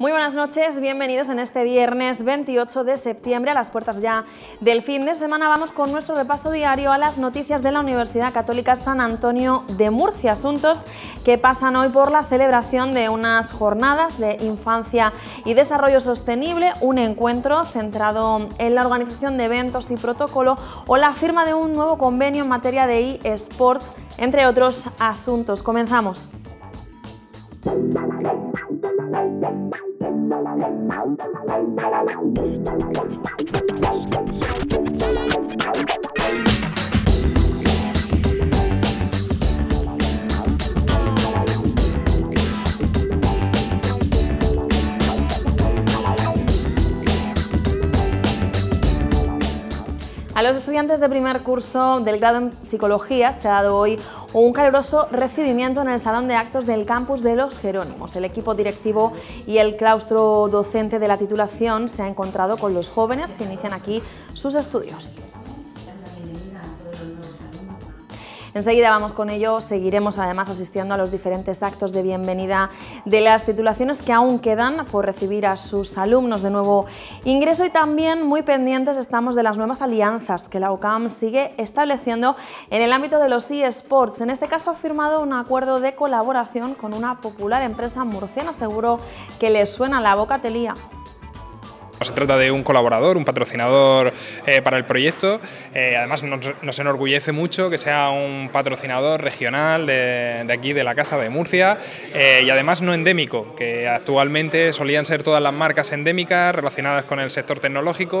Muy buenas noches, bienvenidos en este viernes 28 de septiembre a las puertas ya del fin de semana. Vamos con nuestro repaso diario a las noticias de la Universidad Católica San Antonio de Murcia, asuntos que pasan hoy por la celebración de unas jornadas de infancia y desarrollo sostenible, un encuentro centrado en la organización de eventos y protocolo o la firma de un nuevo convenio en materia de eSports, entre otros asuntos. Comenzamos. Thank you. A los estudiantes de primer curso del grado en Psicología se ha dado hoy un caluroso recibimiento en el Salón de Actos del Campus de Los Jerónimos. El equipo directivo y el claustro docente de la titulación se ha encontrado con los jóvenes que inician aquí sus estudios. Enseguida vamos con ello, seguiremos además asistiendo a los diferentes actos de bienvenida de las titulaciones que aún quedan por recibir a sus alumnos de nuevo ingreso y también muy pendientes estamos de las nuevas alianzas que la UCAM sigue estableciendo en el ámbito de los eSports. En este caso ha firmado un acuerdo de colaboración con una popular empresa murciana, seguro que le suena la boca bocatelía. Se trata de un colaborador, un patrocinador eh, para el proyecto. Eh, además, nos, enorgullece mucho que sea un patrocinador regional de, aquí, de la Casa de Murcia, eh, y además no endémico, que actualmente solían ser todas las marcas endémicas relacionadas con el sector tecnológico.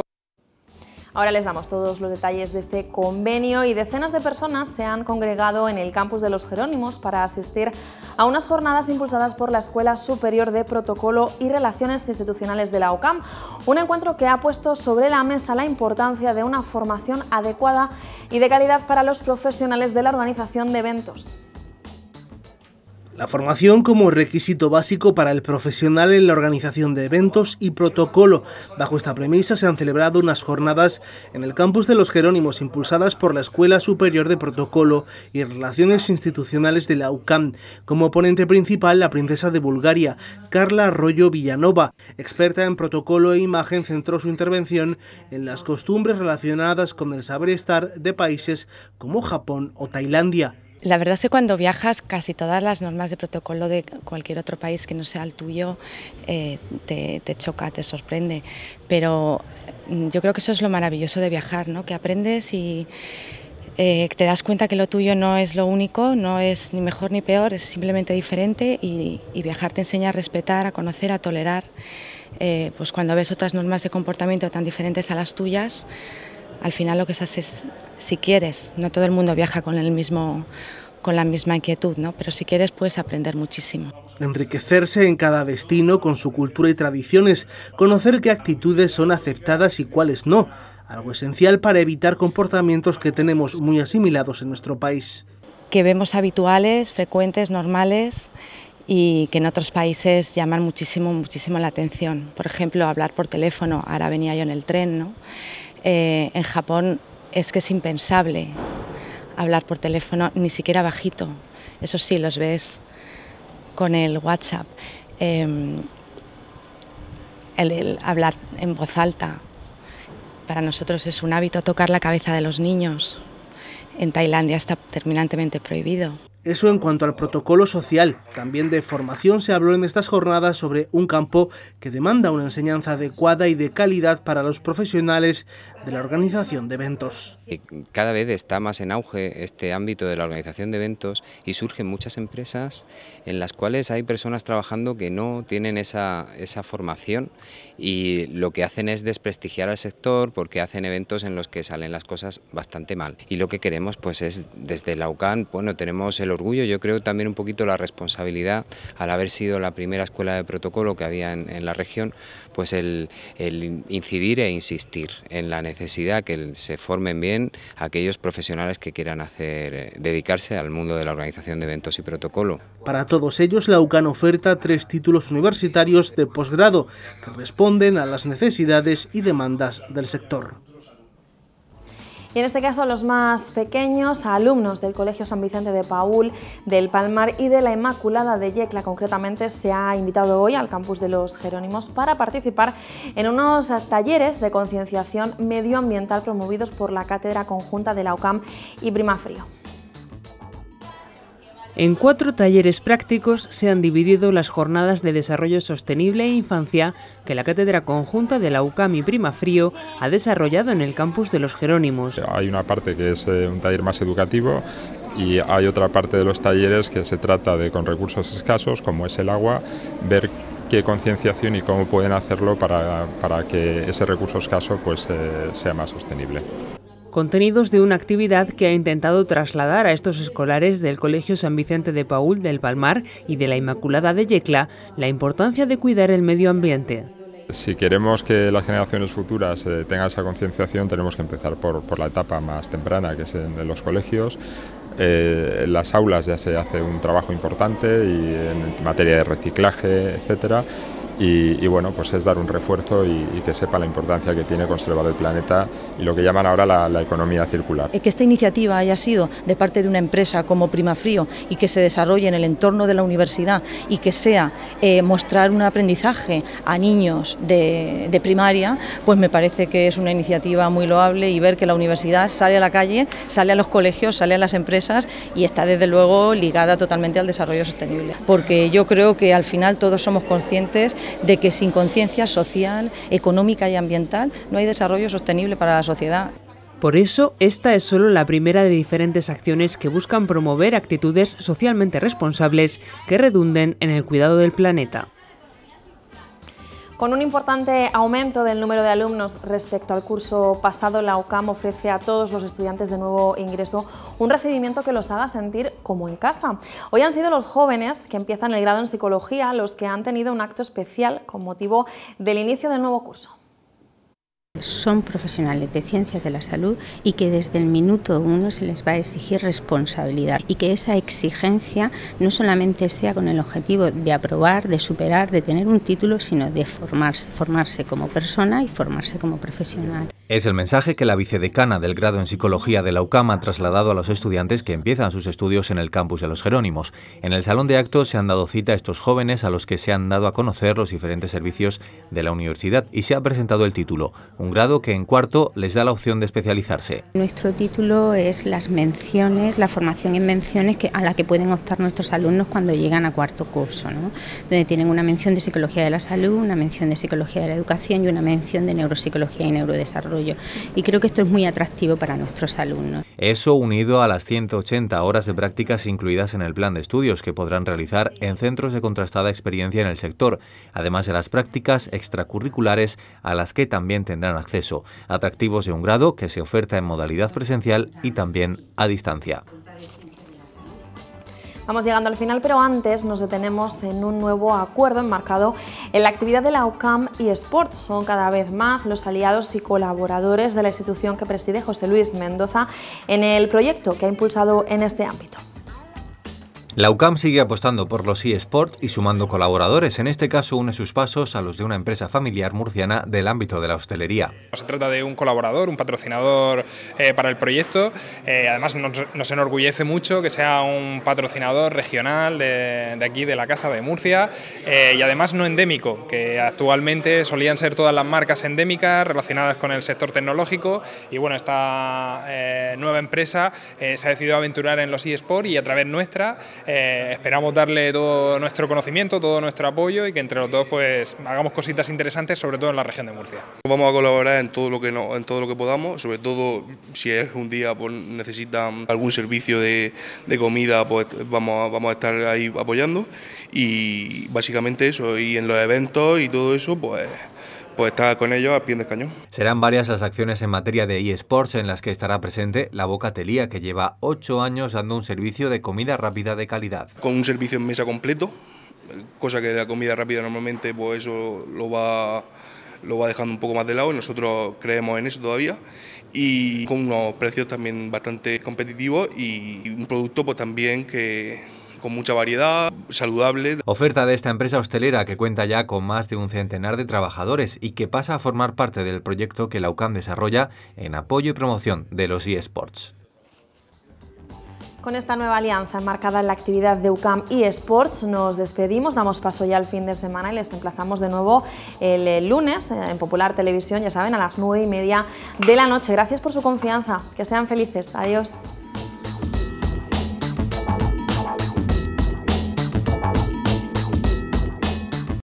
Ahora les damos todos los detalles de este convenio y decenas de personas se han congregado en el campus de los Jerónimos para asistir a unas jornadas impulsadas por la Escuela Superior de Protocolo y Relaciones Institucionales de la OCAM, un encuentro que ha puesto sobre la mesa la importancia de una formación adecuada y de calidad para los profesionales de la organización de eventos. La formación como requisito básico para el profesional en la organización de eventos y protocolo. Bajo esta premisa se han celebrado unas jornadas en el campus de Los Jerónimos impulsadas por la Escuela Superior de Protocolo y Relaciones Institucionales de la UCAM. Como ponente principal, la princesa de Bulgaria, Carla Arroyo Villanova, experta en protocolo e imagen, centró su intervención en las costumbres relacionadas con el saber estar de países como Japón o Tailandia. La verdad es que cuando viajas casi todas las normas de protocolo de cualquier otro país que no sea el tuyo eh, te, choca, te sorprende. Pero mm, yo creo que eso es lo maravilloso de viajar, ¿no? que aprendes y eh, te das cuenta que lo tuyo no es lo único, no es ni mejor ni peor, es simplemente diferente y, viajar te enseña a respetar, a conocer, a tolerar. Eh, pues cuando ves otras normas de comportamiento tan diferentes a las tuyas, al final lo que haces es, si quieres, no todo el mundo viaja con el mismo con la misma inquietud, ¿no? pero si quieres puedes aprender muchísimo. Enriquecerse en cada destino con su cultura y tradiciones, conocer qué actitudes son aceptadas y cuáles no, algo esencial para evitar comportamientos que tenemos muy asimilados en nuestro país. Que vemos habituales, frecuentes, normales y que en otros países llaman muchísimo, muchísimo la atención. Por ejemplo, hablar por teléfono, ahora venía yo en el tren, ¿no? Eh, en Japón es que es impensable hablar por teléfono, ni siquiera bajito. Eso sí, los ves con el WhatsApp. Em, hablar en voz alta. Para nosotros es un hábito tocar la cabeza de los niños. En Tailandia está terminantemente prohibido. Eso en cuanto al protocolo social. También de formación se habló en estas jornadas sobre un campo que demanda una enseñanza adecuada y de calidad para los profesionales de la organización de eventos. Eh, cada vez está más en auge este ámbito de la organización de eventos y surgen muchas empresas en las cuales hay personas trabajando que no tienen esa, esa formación y lo que hacen es desprestigiar al sector porque hacen eventos en los que salen las cosas bastante mal. Y lo que queremos pues es desde la UCAN, bueno, tenemos el orgullo, yo creo también un poquito la responsabilidad al haber sido la primera escuela de protocolo que había en, la región, pues el, incidir e insistir en la necesidad que se formen bien aquellos profesionales que quieran hacer eh, dedicarse al mundo de la organización de eventos y protocolo. Para todos ellos, la UCAN oferta tres títulos universitarios de posgrado que responden a las necesidades y demandas del sector y en este caso los más pequeños, alumnos del Colegio San Vicente de Paúl, del Palmar y de la Inmaculada de Yecla concretamente se ha invitado hoy al campus de los Jerónimos para participar en unos talleres de concienciación medioambiental promovidos por la Cátedra Conjunta de la UCAM y Primafrío. En cuatro talleres prácticos se han dividido las jornadas de desarrollo sostenible e infancia que la Cátedra Conjunta de la UCAMI Prima Frío ha desarrollado en el campus de los Jerónimos. Hay una parte que es eh, un taller más educativo y hay otra parte de los talleres que se trata de con recursos escasos, como es el agua, ver qué concienciación y cómo pueden hacerlo para, que ese recurso escaso pues, eh, sea más sostenible contenidos de una actividad que ha intentado trasladar a estos escolares del Colegio San Vicente de Paul del Palmar y de la Inmaculada de Yecla la importancia de cuidar el medio ambiente. Si queremos que las generaciones futuras eh, tengan esa concienciación, tenemos que empezar por, la etapa más temprana, que es en, los colegios. Eh, en las aulas ya se hace un trabajo importante y en materia de reciclaje, etcétera y, bueno, pues es dar un refuerzo y, que sepa la importancia que tiene conservar el planeta y lo que llaman ahora la, economía circular. Eh, que esta iniciativa haya sido de parte de una empresa como Primafrío y que se desarrolle en el entorno de la universidad y que sea eh, mostrar un aprendizaje a niños de, primaria, pues me parece que es una iniciativa muy loable y ver que la universidad sale a la calle, sale a los colegios, sale a las empresas y está desde luego ligada totalmente al desarrollo sostenible. Porque yo creo que al final todos somos conscientes de que sin conciencia social, económica y ambiental no hay desarrollo sostenible para la sociedad. Por eso, esta es solo la primera de diferentes acciones que buscan promover actitudes socialmente responsables que redunden en el cuidado del planeta. Con un importante aumento del número de alumnos respecto al curso pasado, la UCAM ofrece a todos los estudiantes de nuevo ingreso un recibimiento que los haga sentir como en casa. Hoy han sido los jóvenes que empiezan el grado en psicología los que han tenido un acto especial con motivo del inicio del nuevo curso. Son profesionales de ciencias de la salud y que desde el minuto uno se les va a exigir responsabilidad y que esa exigencia no solamente sea con el objetivo de aprobar, de superar, de tener un título, sino de formarse, formarse como persona y formarse como profesional. Es el mensaje que la vicedecana del grado en Psicología de la UCAM ha trasladado a los estudiantes que empiezan sus estudios en el campus de Los Jerónimos. En el salón de actos se han dado cita a estos jóvenes a los que se han dado a conocer los diferentes servicios de la universidad y se ha presentado el título, un grado que en cuarto les da la opción de especializarse. Nuestro título es las menciones, la formación en menciones que, a la que pueden optar nuestros alumnos cuando llegan a cuarto curso, donde tienen una mención de Psicología de la Salud, una mención de Psicología de la Educación y una mención de Neuropsicología y Neurodesarrollo y creo que esto es muy atractivo para nuestros alumnos. Eso unido a las 180 horas de prácticas incluidas en el plan de estudios que podrán realizar en centros de contrastada experiencia en el sector, además de las prácticas extracurriculares a las que también tendrán acceso, atractivos de un grado que se oferta en modalidad presencial y también a distancia. Vamos llegando al final, pero antes nos detenemos en un nuevo acuerdo enmarcado en la actividad de la OCAM y Sport Son cada vez más los aliados y colaboradores de la institución que preside José Luis Mendoza en el proyecto que ha impulsado en este ámbito. La UCAM sigue apostando por los eSports y sumando colaboradores. En este caso une sus pasos a los de una empresa familiar murciana del ámbito de la hostelería. Se trata de un colaborador, un patrocinador eh, para el proyecto. Eh, además nos, enorgullece mucho que sea un patrocinador regional de, aquí, de la Casa de Murcia, eh, y además no endémico, que actualmente solían ser todas las marcas endémicas relacionadas con el sector tecnológico. Y bueno, esta nueva empresa se ha decidido aventurar en los eSports y a través nuestra eh, esperamos darle todo nuestro conocimiento, todo nuestro apoyo y que entre los dos pues hagamos cositas interesantes, sobre todo en la región de Murcia. Vamos a colaborar en todo lo que en todo lo que podamos, sobre todo si es un día pues, necesitan algún servicio de, comida, pues vamos vamos a estar ahí apoyando y básicamente eso y en los eventos y todo eso pues pues con ellos a pie de cañón. Serán varias las acciones en materia de eSports en las que estará presente la Bocatelía, que lleva ocho años dando un servicio de comida rápida de calidad. Con un servicio en mesa completo, cosa que la comida rápida normalmente pues eso lo va lo va dejando un poco más de lado y nosotros creemos en eso todavía y con unos precios también bastante competitivos y un producto pues también que con mucha variedad, saludable. Oferta de esta empresa hostelera que cuenta ya con más de un centenar de trabajadores y que pasa a formar parte del proyecto que la UCAM desarrolla en apoyo y promoción de los eSports. Con esta nueva alianza enmarcada en la actividad de UCAM eSports nos despedimos, damos paso ya al fin de semana y les emplazamos de nuevo el eh, lunes eh, en Popular Televisión, ya saben, a las nueve y media de la noche. Gracias por su confianza, que sean felices, adiós.